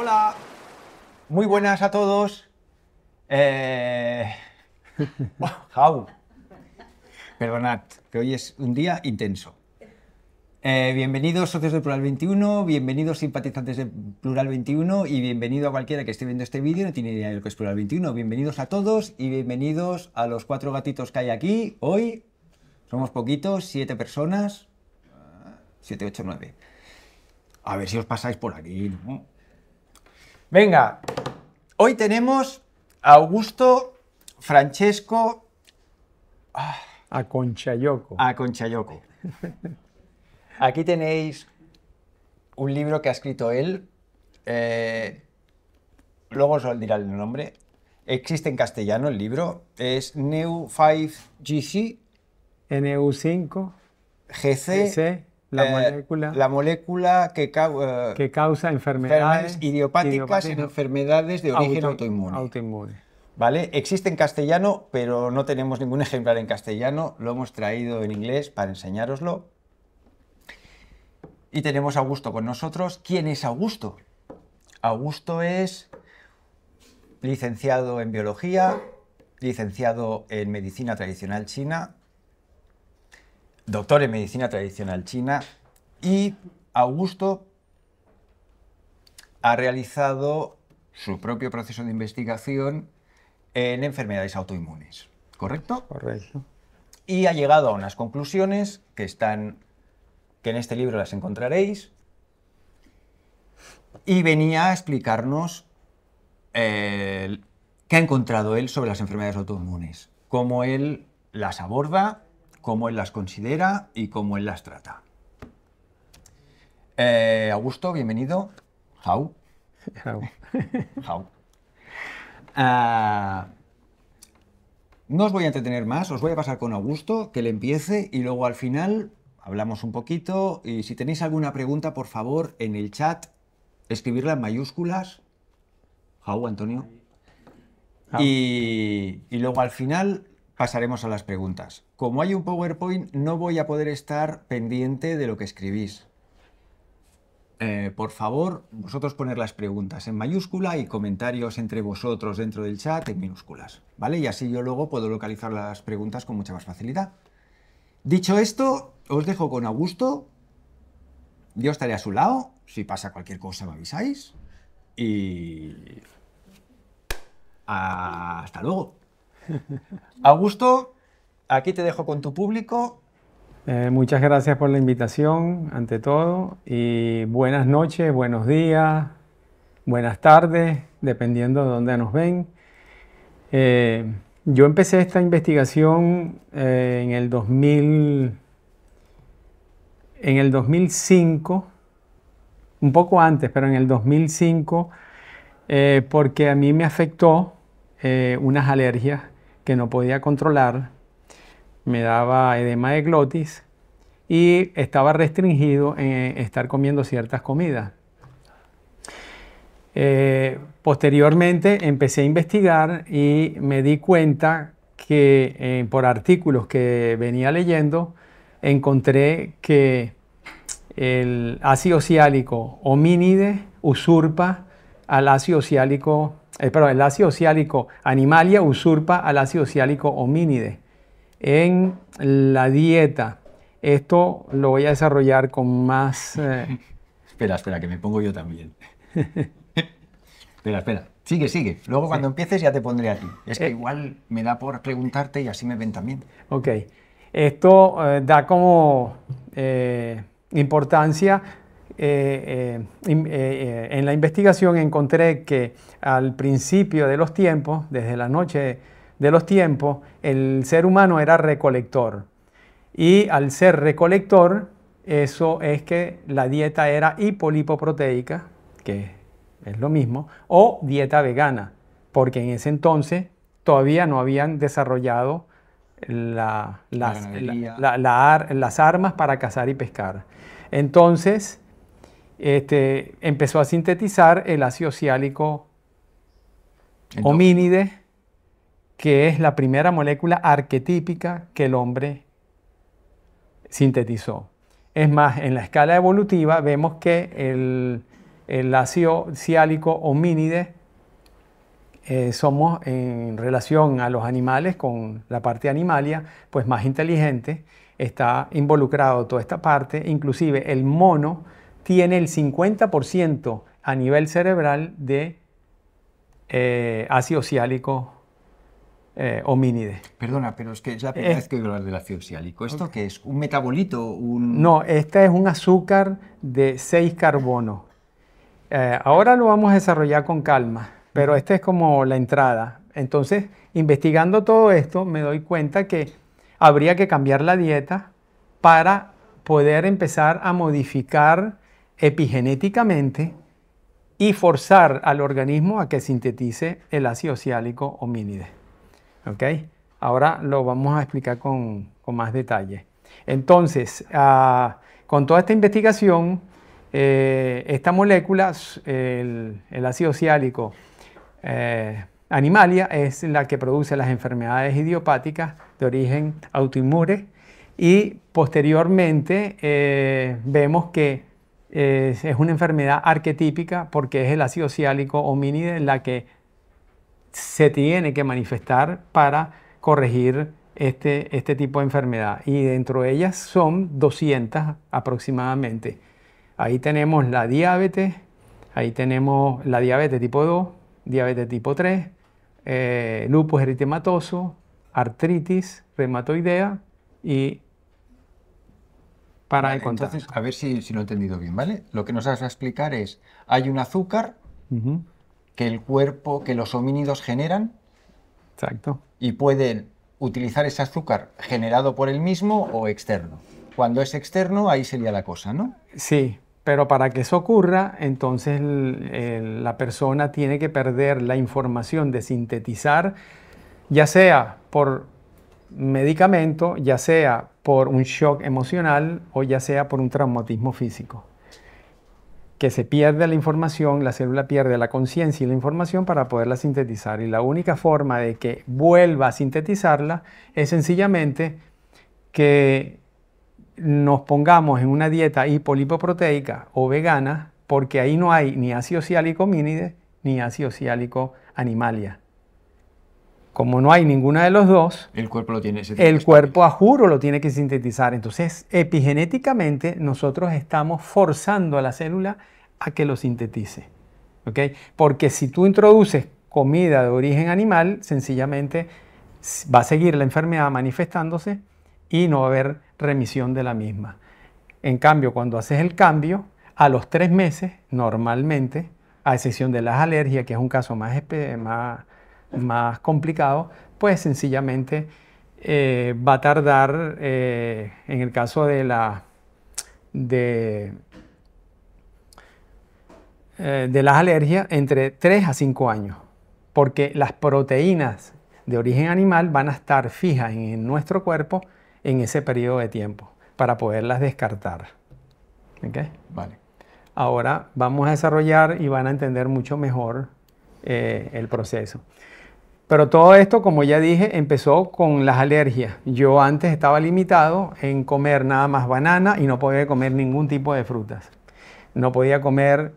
Hola. Muy buenas a todos. Eh, Perdonad, que hoy es un día intenso. Eh, bienvenidos socios de Plural 21, bienvenidos simpatizantes de Plural 21 y bienvenido a cualquiera que esté viendo este vídeo, no tiene idea de lo que es Plural 21. Bienvenidos a todos y bienvenidos a los cuatro gatitos que hay aquí. Hoy somos poquitos, siete personas, ah, siete, ocho, nueve. A ver si os pasáis por aquí, ¿no? Venga, hoy tenemos a Augusto Francesco... Aconchayoco, ah, a Aquí tenéis un libro que ha escrito él. Eh, luego os dirá el nombre. Existe en castellano el libro. Es neu 5 GC. NU5. GC eh, la molécula. que, eh, causa enfermedades, idiopáticas, y enfermedades de origen autoinmune. ¿Vale? Existe en castellano, pero no tenemos ningún ejemplar en castellano. Lo hemos traído en inglés para enseñároslo. Y tenemos a Augusto con nosotros. ¿Quién es Augusto? Augusto es licenciado en biología, licenciado en medicina tradicional china, doctor en medicina tradicional china, y Augusto ha realizado su propio proceso de investigación en enfermedades autoinmunes, ¿correcto? Correcto. Y ha llegado a unas conclusiones que están, que en este libro las encontraréis, y venía a explicarnos eh, qué ha encontrado él sobre las enfermedades autoinmunes, cómo él las aborda cómo él las considera y cómo él las trata. Eh, Augusto, bienvenido. Jau. Jau. Ah, no os voy a entretener más, os voy a pasar con Augusto, que le empiece y luego al final hablamos un poquito y si tenéis alguna pregunta, por favor, en el chat, escribirla en mayúsculas. Jau, Antonio. Y, y luego al final pasaremos a las preguntas. Como hay un PowerPoint, no voy a poder estar pendiente de lo que escribís. Eh, por favor, vosotros poner las preguntas en mayúscula y comentarios entre vosotros dentro del chat en minúsculas, ¿vale? Y así yo luego puedo localizar las preguntas con mucha más facilidad. Dicho esto, os dejo con Augusto. Yo estaré a su lado. Si pasa cualquier cosa, me avisáis. Y... Hasta luego. Augusto, aquí te dejo con tu público. Eh, muchas gracias por la invitación, ante todo, y buenas noches, buenos días, buenas tardes, dependiendo de dónde nos ven. Eh, yo empecé esta investigación eh, en el 2000, en el 2005, un poco antes, pero en el 2005, porque a mí me afectó unas alergias no podía controlar, me daba edema de glotis y estaba restringido en estar comiendo ciertas comidas. Eh, posteriormente empecé a investigar y me di cuenta que eh, por artículos que venía leyendo encontré que el ácido ciálico homínide usurpa al ácido siálico eh, el ácido animalia usurpa al ácido siálico homínide en la dieta. Esto lo voy a desarrollar con más... Eh, espera, espera, que me pongo yo también. espera, espera. Sigue, sigue. Luego cuando empieces ya te pondré aquí. Es que eh, igual me da por preguntarte y así me ven también. Ok. Esto da como importancia eh, eh, eh, en la investigación encontré que al principio de los tiempos, desde la noche de los tiempos, el ser humano era recolector. Y al ser recolector, eso es que la dieta era hipolipoproteica, que es lo mismo, o dieta vegana, porque en ese entonces todavía no habían desarrollado las, las, armas para cazar y pescar. Entonces, este, empezó a sintetizar el ácido ciálico homínide, que es la primera molécula arquetípica que el hombre sintetizó. Es más, en la escala evolutiva vemos que el, ácido ciálico homínide eh, somos en relación a los animales con la parte animalia, pues más inteligente, está involucrado toda esta parte, inclusive el mono, tiene el 50% a nivel cerebral de eh, ácido siálico eh, homínide. Perdona, pero es que es la primera eh. que hablar del ácido siálico. ¿Esto qué es? ¿Un metabolito? No, este es un azúcar de 6 carbonos. ahora lo vamos a desarrollar con calma, pero esta es como la entrada. Entonces, investigando todo esto, me doy cuenta que habría que cambiar la dieta para poder empezar a modificar epigenéticamente y forzar al organismo a que sintetice el ácido ciálico homínide. Ahora lo vamos a explicar con, más detalle. Entonces, ah, con toda esta investigación, eh, esta molécula, el, ácido ciálico eh, animalia, es la que produce las enfermedades idiopáticas de origen autoinmune y posteriormente eh, vemos que eh, es, una enfermedad arquetípica porque es el ácido ciálico homínide la que se tiene que manifestar para corregir este, este tipo de enfermedad. Y dentro de ellas son 200 aproximadamente. Ahí tenemos la diabetes, ahí tenemos la diabetes tipo 2, diabetes tipo 3, eh, lupus eritematoso, artritis reumatoidea y para Entonces, a ver si, lo he entendido bien, ¿vale? Lo que nos vas a explicar es, hay un azúcar que el cuerpo, que los homínidos generan. Exacto. Y pueden utilizar ese azúcar generado por el mismo o externo. Cuando es externo, ahí sería la cosa, ¿no? Sí, pero para que eso ocurra, entonces la persona tiene que perder la información de sintetizar, ya sea por medicamento, ya sea por un shock emocional o ya sea por un traumatismo físico. Que se pierde la información, la célula pierde la conciencia y la información para poderla sintetizar. Y la única forma de que vuelva a sintetizarla es sencillamente que nos pongamos en una dieta hipolipoproteica o vegana, porque ahí no hay ni ácido ciálico mínide ni ácido ciálico animalia. Como no hay ninguna de los dos, el cuerpo tiene. El cuerpo a juro lo tiene que sintetizar. Entonces, epigenéticamente nosotros estamos forzando a la célula a que lo sintetice. Porque si tú introduces comida de origen animal, sencillamente va a seguir la enfermedad manifestándose y no va a haber remisión de la misma. En cambio, cuando haces el cambio, a los tres meses, normalmente, a excepción de las alergias, que es un caso más, más más complicado, pues sencillamente eh, va a tardar, eh, en el caso de la... Eh, las alergias entre 3 a 5 años, porque las proteínas de origen animal van a estar fijas en nuestro cuerpo en ese periodo de tiempo para poderlas descartar. ¿Okay? Ahora vamos a desarrollar y van a entender mucho mejor el proceso. Pero todo esto, como ya dije, empezó con las alergias. Yo antes estaba limitado en comer nada más banana y no podía comer ningún tipo de frutas. No podía comer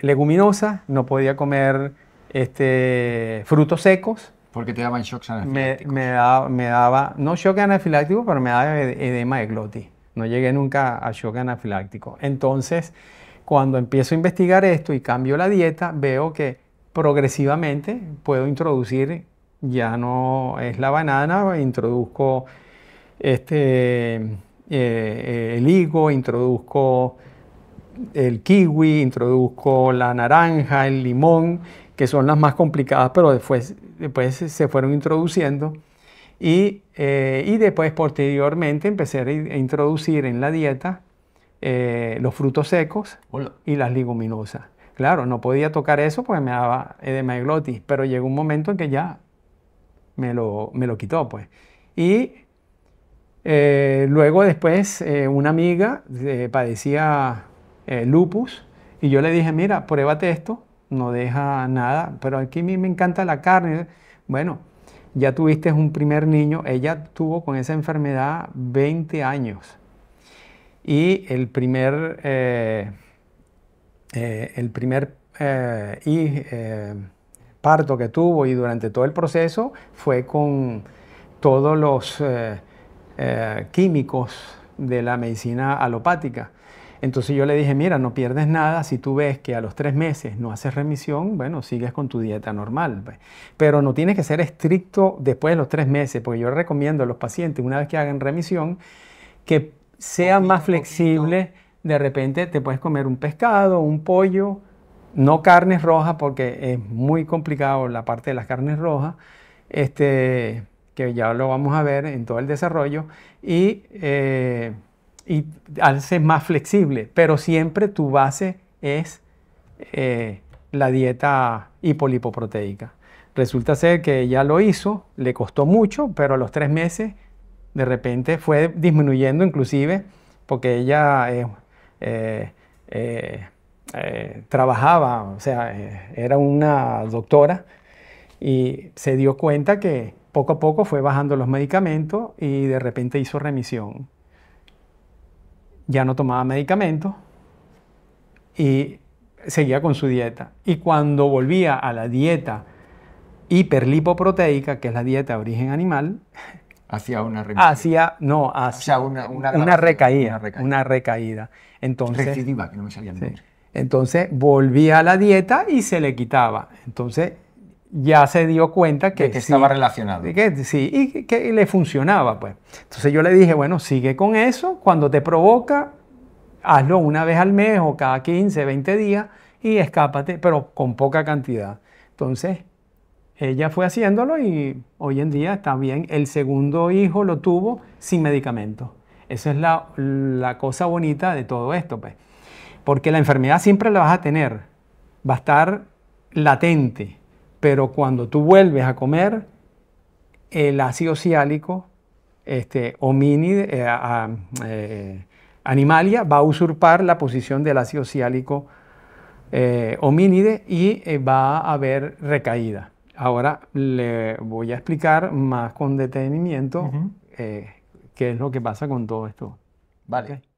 leguminosas, no podía comer este, frutos secos. Porque te daban shocks anafilácticos. Me, me daba, no shock anafiláctico, pero me daba edema de glotis. No llegué nunca a shock anafiláctico. Entonces, cuando empiezo a investigar esto y cambio la dieta, veo que progresivamente puedo introducir, ya no es la banana, introduzco este, eh, eh, el higo, introduzco el kiwi, introduzco la naranja, el limón, que son las más complicadas, pero después, después se fueron introduciendo. Y, eh, después, posteriormente, empecé a introducir en la dieta los frutos secos y las leguminosas. Claro, no podía tocar eso porque me daba edema de glotis, pero llegó un momento en que ya me lo, quitó, pues. Y eh, luego después eh, una amiga eh, padecía lupus y yo le dije, mira, pruébate esto, no deja nada, pero aquí a mí me encanta la carne. Bueno, ya tuviste un primer niño, ella tuvo con esa enfermedad 20 años. Y el primer eh, el primer eh, eh, parto que tuvo y durante todo el proceso fue con todos los químicos de la medicina alopática. Entonces yo le dije, mira, no pierdes nada si tú ves que a los tres meses no haces remisión, bueno, sigues con tu dieta normal. Pues". Pero no tienes que ser estricto después de los tres meses, porque yo recomiendo a los pacientes, una vez que hagan remisión, que sean más flexibles de repente te puedes comer un pescado, un pollo, no carnes rojas porque es muy complicado la parte de las carnes rojas, este, que ya lo vamos a ver en todo el desarrollo, y, eh, y haces más flexible, pero siempre tu base es eh, la dieta hipolipoproteica. Resulta ser que ella lo hizo, le costó mucho, pero a los tres meses de repente fue disminuyendo inclusive, porque ella es eh, eh, trabajaba, o sea, eh, era una doctora y se dio cuenta que poco a poco fue bajando los medicamentos y de repente hizo remisión. Ya no tomaba medicamentos y seguía con su dieta. Y cuando volvía a la dieta hiperlipoproteica, que es la dieta de origen animal, Hacia una Hacia, una, recaída, una, recaída, Entonces, volvía a la dieta y se le quitaba. Entonces ya se dio cuenta que, que estaba relacionado. Que, sí, y que, le funcionaba, pues. Entonces yo le dije, bueno, sigue con eso, cuando te provoca, hazlo una vez al mes o cada 15, 20 días y escápate, pero con poca cantidad. Entonces, ella fue haciéndolo y hoy en día está bien. El segundo hijo lo tuvo sin medicamentos. Esa es la, cosa bonita de todo esto, pues. Porque la enfermedad siempre la vas a tener, va a estar latente, pero cuando tú vuelves a comer, el ácido ciálico, este, eh, eh, animalia, va a usurpar la posición del ácido siálico eh, homínide y va a haber recaída. Ahora le voy a explicar más con detenimiento eh, qué es lo que pasa con todo esto. Vale.